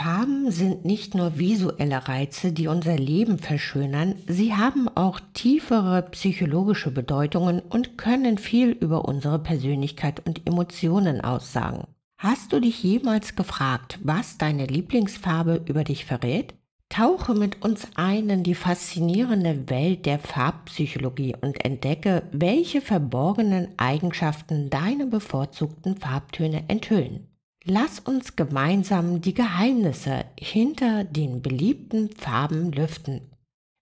Farben sind nicht nur visuelle Reize, die unser Leben verschönern, sie haben auch tiefere psychologische Bedeutungen und können viel über unsere Persönlichkeit und Emotionen aussagen. Hast du dich jemals gefragt, was deine Lieblingsfarbe über dich verrät? Tauche mit uns ein in die faszinierende Welt der Farbpsychologie und entdecke, welche verborgenen Eigenschaften deine bevorzugten Farbtöne enthüllen. Lass uns gemeinsam die Geheimnisse hinter den beliebten Farben lüften.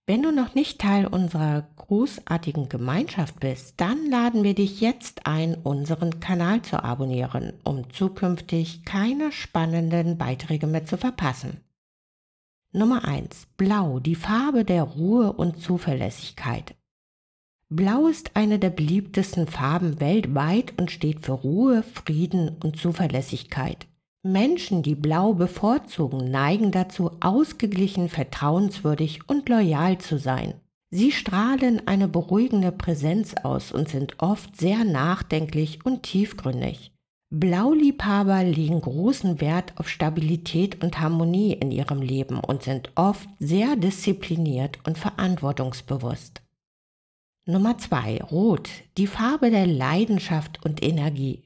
Wenn du noch nicht Teil unserer großartigen Gemeinschaft bist, dann laden wir dich jetzt ein, unseren Kanal zu abonnieren, um zukünftig keine spannenden Beiträge mehr zu verpassen. Nummer 1. Blau, die Farbe der Ruhe und Zuverlässigkeit. Blau ist eine der beliebtesten Farben weltweit und steht für Ruhe, Frieden und Zuverlässigkeit. Menschen, die Blau bevorzugen, neigen dazu, ausgeglichen, vertrauenswürdig und loyal zu sein. Sie strahlen eine beruhigende Präsenz aus und sind oft sehr nachdenklich und tiefgründig. Blauliebhaber legen großen Wert auf Stabilität und Harmonie in ihrem Leben und sind oft sehr diszipliniert und verantwortungsbewusst. Nummer zwei Rot, die Farbe der Leidenschaft und Energie.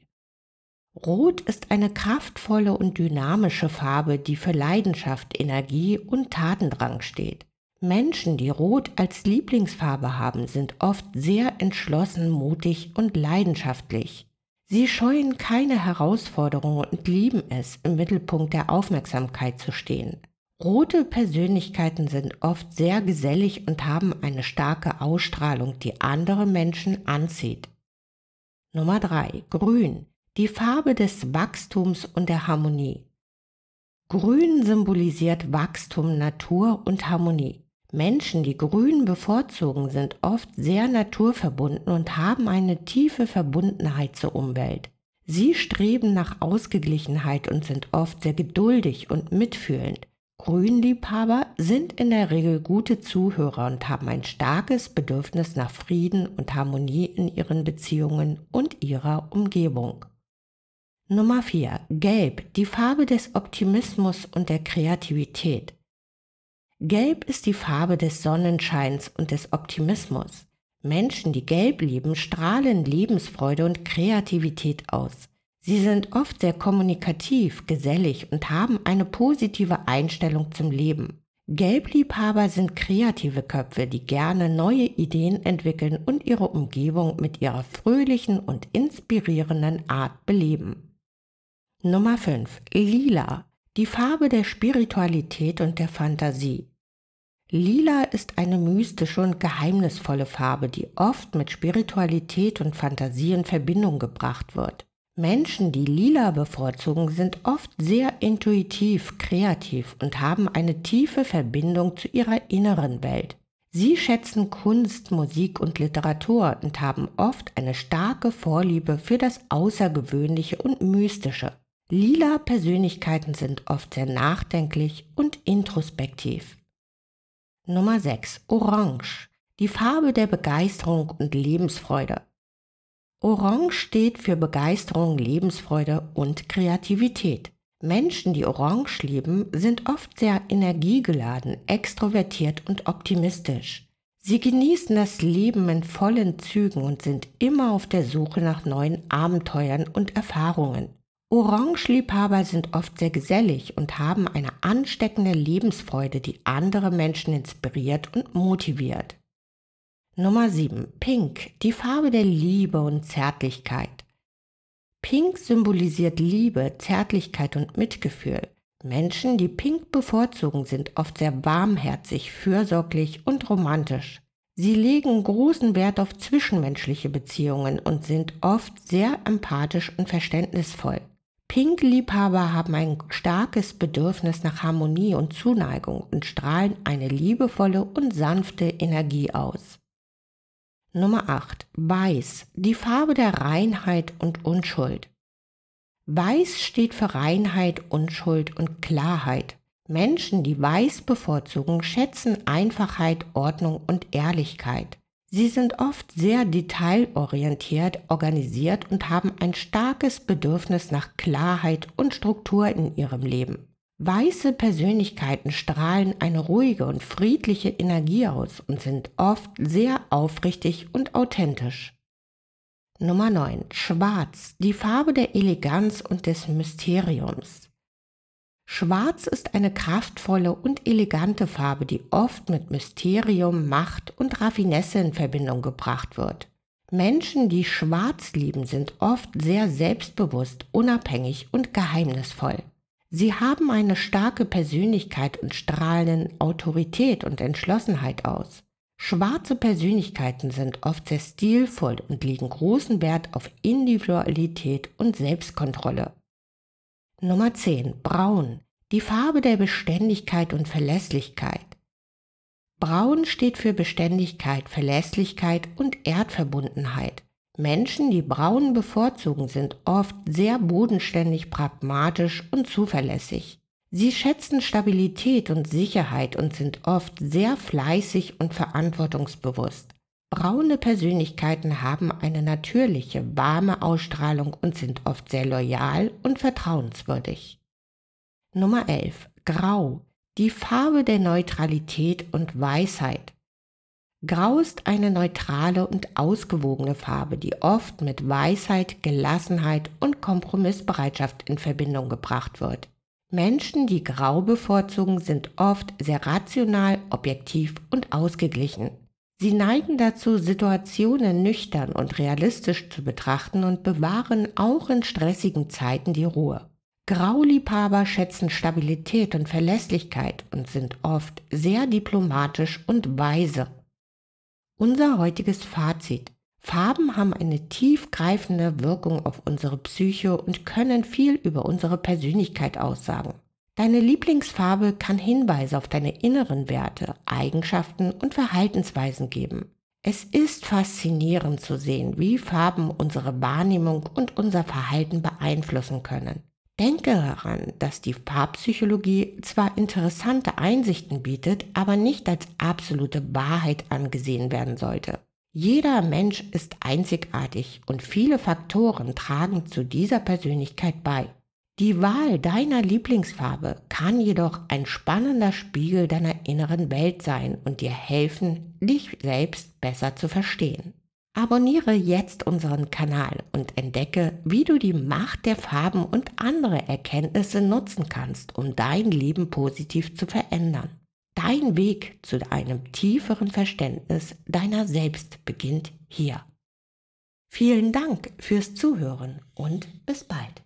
Rot ist eine kraftvolle und dynamische Farbe, die für Leidenschaft, Energie und Tatendrang steht. Menschen, die Rot als Lieblingsfarbe haben, sind oft sehr entschlossen, mutig und leidenschaftlich. Sie scheuen keine Herausforderungen und lieben es, im Mittelpunkt der Aufmerksamkeit zu stehen. Rote Persönlichkeiten sind oft sehr gesellig und haben eine starke Ausstrahlung, die andere Menschen anzieht. Nummer 3. Grün. Die Farbe des Wachstums und der Harmonie. Grün symbolisiert Wachstum, Natur und Harmonie. Menschen, die Grün bevorzugen, sind oft sehr naturverbunden und haben eine tiefe Verbundenheit zur Umwelt. Sie streben nach Ausgeglichenheit und sind oft sehr geduldig und mitfühlend. Grünliebhaber sind in der Regel gute Zuhörer und haben ein starkes Bedürfnis nach Frieden und Harmonie in ihren Beziehungen und ihrer Umgebung. Nummer 4. Gelb, die Farbe des Optimismus und der Kreativität. Gelb ist die Farbe des Sonnenscheins und des Optimismus. Menschen, die gelb lieben, strahlen Lebensfreude und Kreativität aus. Sie sind oft sehr kommunikativ, gesellig und haben eine positive Einstellung zum Leben. Gelbliebhaber sind kreative Köpfe, die gerne neue Ideen entwickeln und ihre Umgebung mit ihrer fröhlichen und inspirierenden Art beleben. Nummer 5. Lila. Die Farbe der Spiritualität und der Fantasie. Lila ist eine mystische und geheimnisvolle Farbe, die oft mit Spiritualität und Fantasie in Verbindung gebracht wird. Menschen, die lila bevorzugen, sind oft sehr intuitiv, kreativ und haben eine tiefe Verbindung zu ihrer inneren Welt. Sie schätzen Kunst, Musik und Literatur und haben oft eine starke Vorliebe für das Außergewöhnliche und Mystische. Lila Persönlichkeiten sind oft sehr nachdenklich und introspektiv. Nummer 6. Orange. Die Farbe der Begeisterung und Lebensfreude. Orange steht für Begeisterung, Lebensfreude und Kreativität. Menschen, die orange lieben, sind oft sehr energiegeladen, extrovertiert und optimistisch. Sie genießen das Leben in vollen Zügen und sind immer auf der Suche nach neuen Abenteuern und Erfahrungen. Orange-Liebhaber sind oft sehr gesellig und haben eine ansteckende Lebensfreude, die andere Menschen inspiriert und motiviert. Nummer 7. Pink, die Farbe der Liebe und Zärtlichkeit. Pink symbolisiert Liebe, Zärtlichkeit und Mitgefühl. Menschen, die Pink bevorzugen, sind oft sehr warmherzig, fürsorglich und romantisch. Sie legen großen Wert auf zwischenmenschliche Beziehungen und sind oft sehr empathisch und verständnisvoll. Pink-Liebhaber haben ein starkes Bedürfnis nach Harmonie und Zuneigung und strahlen eine liebevolle und sanfte Energie aus. Nummer 8. Weiß. Die Farbe der Reinheit und Unschuld. Weiß steht für Reinheit, Unschuld und Klarheit. Menschen, die Weiß bevorzugen, schätzen Einfachheit, Ordnung und Ehrlichkeit. Sie sind oft sehr detailorientiert, organisiert und haben ein starkes Bedürfnis nach Klarheit und Struktur in ihrem Leben. Weiße Persönlichkeiten strahlen eine ruhige und friedliche Energie aus und sind oft sehr aufrichtig und authentisch. Nummer 9. Schwarz, die Farbe der Eleganz und des Mysteriums. Schwarz ist eine kraftvolle und elegante Farbe, die oft mit Mysterium, Macht und Raffinesse in Verbindung gebracht wird. Menschen, die schwarz lieben, sind oft sehr selbstbewusst, unabhängig und geheimnisvoll. Sie haben eine starke Persönlichkeit und strahlen Autorität und Entschlossenheit aus. Schwarze Persönlichkeiten sind oft sehr stilvoll und legen großen Wert auf Individualität und Selbstkontrolle. Nummer 10. Braun. Die Farbe der Beständigkeit und Verlässlichkeit. Braun steht für Beständigkeit, Verlässlichkeit und Erdverbundenheit. Menschen, die Braun bevorzugen, sind oft sehr bodenständig, pragmatisch und zuverlässig. Sie schätzen Stabilität und Sicherheit und sind oft sehr fleißig und verantwortungsbewusst. Braune Persönlichkeiten haben eine natürliche, warme Ausstrahlung und sind oft sehr loyal und vertrauenswürdig. Nummer 11. Grau. Die Farbe der Neutralität und Weisheit. Grau ist eine neutrale und ausgewogene Farbe, die oft mit Weisheit, Gelassenheit und Kompromissbereitschaft in Verbindung gebracht wird. Menschen, die Grau bevorzugen, sind oft sehr rational, objektiv und ausgeglichen. Sie neigen dazu, Situationen nüchtern und realistisch zu betrachten und bewahren auch in stressigen Zeiten die Ruhe. Grauliebhaber schätzen Stabilität und Verlässlichkeit und sind oft sehr diplomatisch und weise. Unser heutiges Fazit. Farben haben eine tiefgreifende Wirkung auf unsere Psyche und können viel über unsere Persönlichkeit aussagen. Deine Lieblingsfarbe kann Hinweise auf deine inneren Werte, Eigenschaften und Verhaltensweisen geben. Es ist faszinierend zu sehen, wie Farben unsere Wahrnehmung und unser Verhalten beeinflussen können. Denke daran, dass die Farbpsychologie zwar interessante Einsichten bietet, aber nicht als absolute Wahrheit angesehen werden sollte. Jeder Mensch ist einzigartig und viele Faktoren tragen zu dieser Persönlichkeit bei. Die Wahl deiner Lieblingsfarbe kann jedoch ein spannender Spiegel deiner inneren Welt sein und dir helfen, dich selbst besser zu verstehen. Abonniere jetzt unseren Kanal und entdecke, wie du die Macht der Farben und andere Erkenntnisse nutzen kannst, um dein Leben positiv zu verändern. Dein Weg zu einem tieferen Verständnis deiner selbst beginnt hier. Vielen Dank fürs Zuhören und bis bald.